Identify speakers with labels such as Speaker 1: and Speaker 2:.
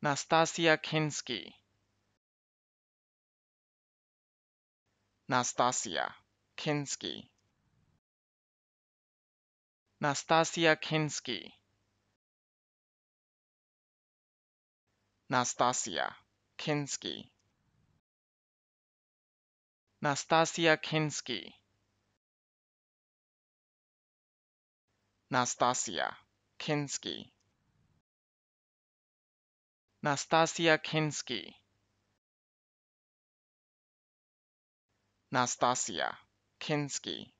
Speaker 1: Nastasia Kinsky. Nastasia Kinsky. Nastasia Kinsky. Nastasia Kinsky. Nastasia Kinsky. Nastasia Kinsky. Nastasia Kinsky. Nastasia Kinsky.